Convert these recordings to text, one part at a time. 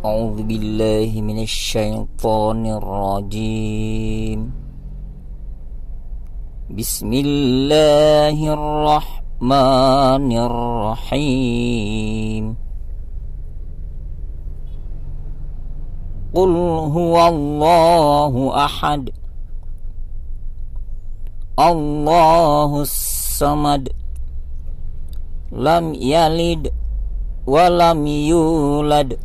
A'udzu billahi minasyaitonirrajim. Bismillahirrahmanirrahim. Qul huwallahu ahad. Allahus samad. Lam yalid wa lam yulad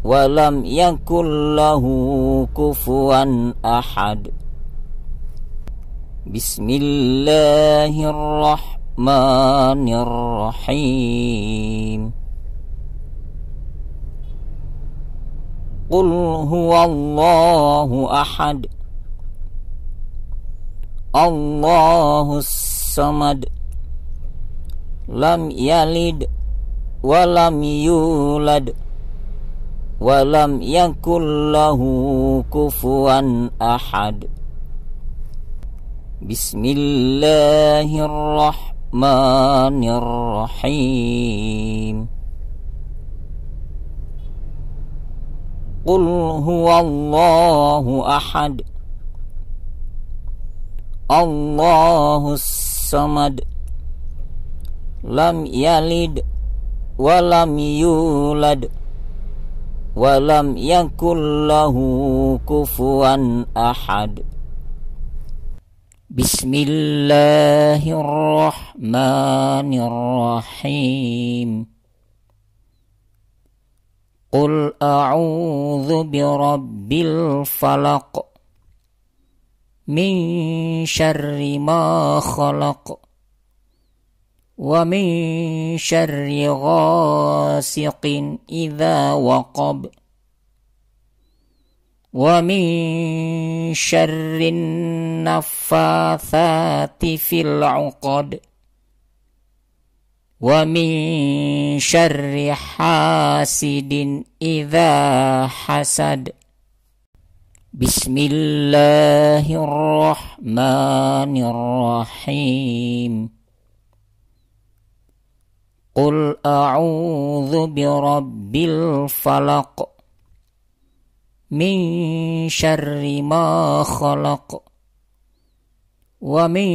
walam yakul lahu kufuwan ahad Bismillahirrahmanirrahim Qul huwallahu ahad Allahus samad Lam yalid Walam yulad walam yakul lahu kufuwan ahad Bismillahirrahmanirrahim Qul huwallahu ahad Allahus samad Lam yalid Walam yulad ولم يكن له كفوا أحد بسم الله الرحمن الرحيم قل أعوذ برب الفلق من شر ما خلق ومن شر غاسق إذا وقب ومن شر النفاثات في العقد ومن شر حاسد إذا حسد بسم الله الرحمن الرحيم قل أعوذ برب الفلق من شر ما خلق ومن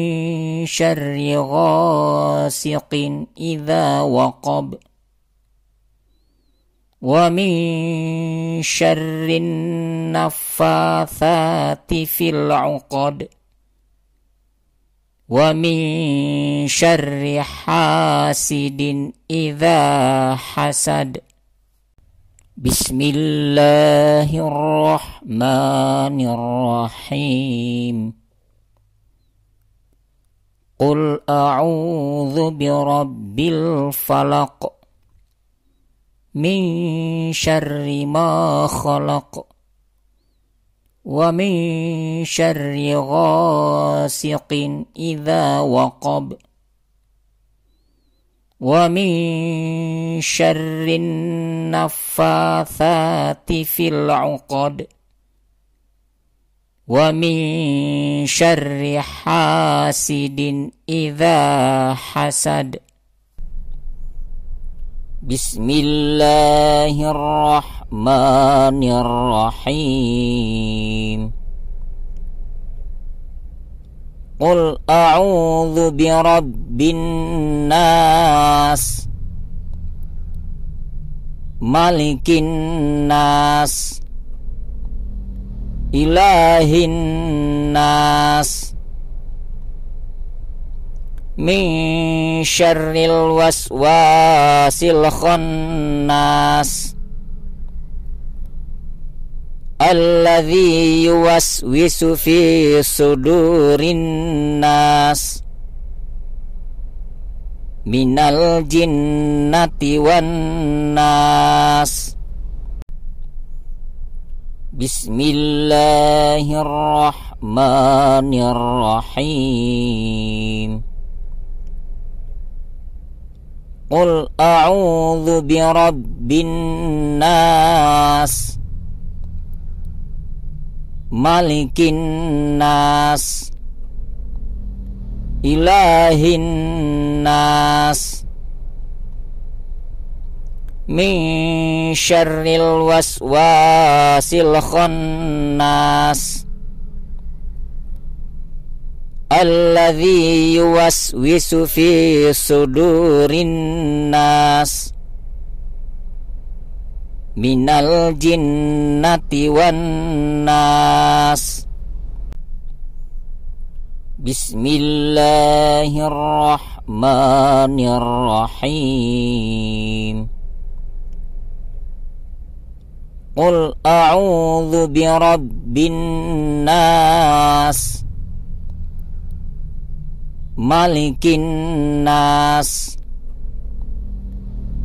شر غاسق إذا وقب ومن شر النفاثات في العقد ومن شر حاسد إذا حسد بسم الله الرحمن الرحيم قل أعوذ برب الفلق من شر ما خلق ومن شر غاسق إذا وقب ومن شر النفاثات في العقد ومن شر حاسد إذا حسد بسم الله الرحمن Bismillahirrahmanirrahim Qul a'udhu bi rabbin nas Malikin nas Ilahin nas Min syarril waswasil khannas nas alladhi yuwaswisu fi sudurin nas minal jinnati wan nas Bismillahirrahmanirrahim Qul bi Rabbin nas malikin nas ilahin nas min syarril waswasil khannas alladhi yuwaswisu fi sudurin nas minal jinnati wan nas Bismillahirrahmanirrahim Qul a'udzu rabbin nas Malikin nas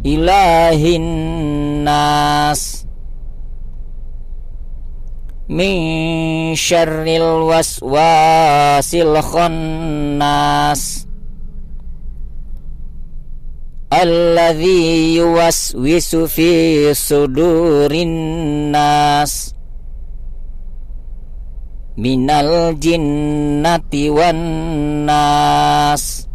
ilahin nas min syarril waswasil khannas alladhi yuwaswisu fi sudurin nas minal jinnati wan nas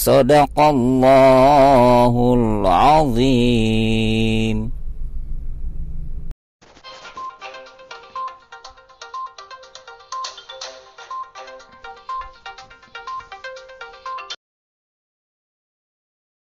Sadaqallahul azim